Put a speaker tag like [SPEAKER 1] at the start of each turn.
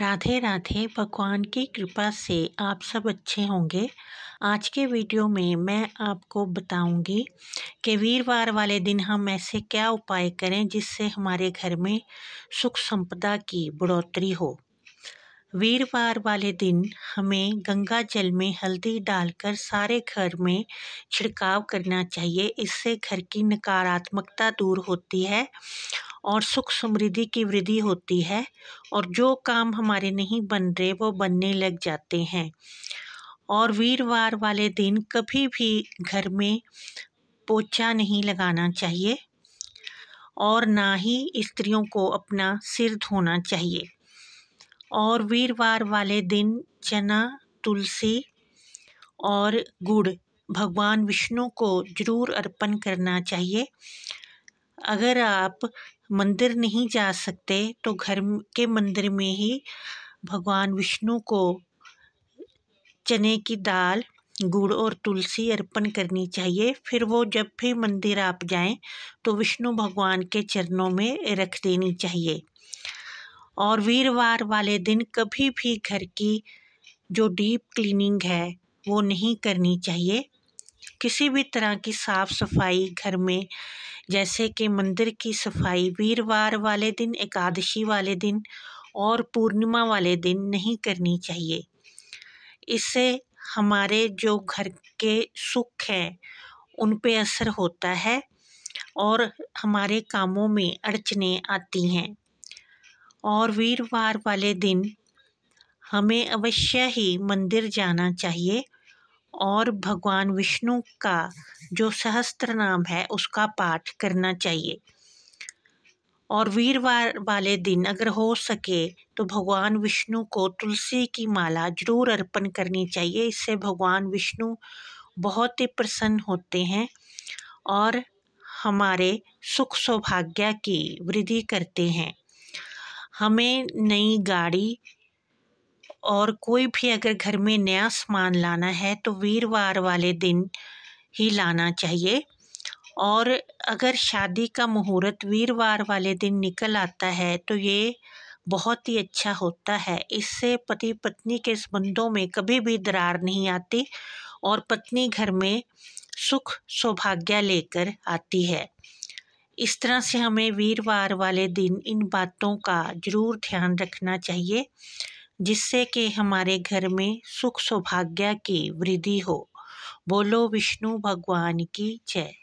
[SPEAKER 1] राधे राधे भगवान की कृपा से आप सब अच्छे होंगे आज के वीडियो में मैं आपको बताऊंगी कि वीरवार वाले दिन हम ऐसे क्या उपाय करें जिससे हमारे घर में सुख संपदा की बढ़ोतरी हो वीरवार वाले दिन हमें गंगा जल में हल्दी डालकर सारे घर में छिड़काव करना चाहिए इससे घर की नकारात्मकता दूर होती है और सुख समृद्धि की वृद्धि होती है और जो काम हमारे नहीं बन रहे वो बनने लग जाते हैं और वीरवार वाले दिन कभी भी घर में पोछा नहीं लगाना चाहिए और ना ही स्त्रियों को अपना सिर धोना चाहिए और वीरवार वाले दिन चना तुलसी और गुड़ भगवान विष्णु को ज़रूर अर्पण करना चाहिए अगर आप मंदिर नहीं जा सकते तो घर के मंदिर में ही भगवान विष्णु को चने की दाल गुड़ और तुलसी अर्पण करनी चाहिए फिर वो जब भी मंदिर आप जाएं तो विष्णु भगवान के चरणों में रख देनी चाहिए और वीरवार वाले दिन कभी भी घर की जो डीप क्लीनिंग है वो नहीं करनी चाहिए किसी भी तरह की साफ़ सफाई घर में जैसे कि मंदिर की सफाई वीरवार वाले दिन एकादशी वाले दिन और पूर्णिमा वाले दिन नहीं करनी चाहिए इससे हमारे जो घर के सुख हैं उन पे असर होता है और हमारे कामों में अड़चने आती हैं और वीरवार वाले दिन हमें अवश्य ही मंदिर जाना चाहिए और भगवान विष्णु का जो सहस्त्र नाम है उसका पाठ करना चाहिए और वीरवार वाले दिन अगर हो सके तो भगवान विष्णु को तुलसी की माला जरूर अर्पण करनी चाहिए इससे भगवान विष्णु बहुत ही प्रसन्न होते हैं और हमारे सुख सौभाग्य की वृद्धि करते हैं हमें नई गाड़ी और कोई भी अगर घर में नया सामान लाना है तो वीरवार वाले दिन ही लाना चाहिए और अगर शादी का मुहूर्त वीरवार वाले दिन निकल आता है तो ये बहुत ही अच्छा होता है इससे पति पत्नी के संबंधों में कभी भी दरार नहीं आती और पत्नी घर में सुख सौभाग्य लेकर आती है इस तरह से हमें वीरवार वाले दिन इन बातों का ज़रूर ध्यान रखना चाहिए जिससे कि हमारे घर में सुख सौभाग्य की वृद्धि हो बोलो विष्णु भगवान की जय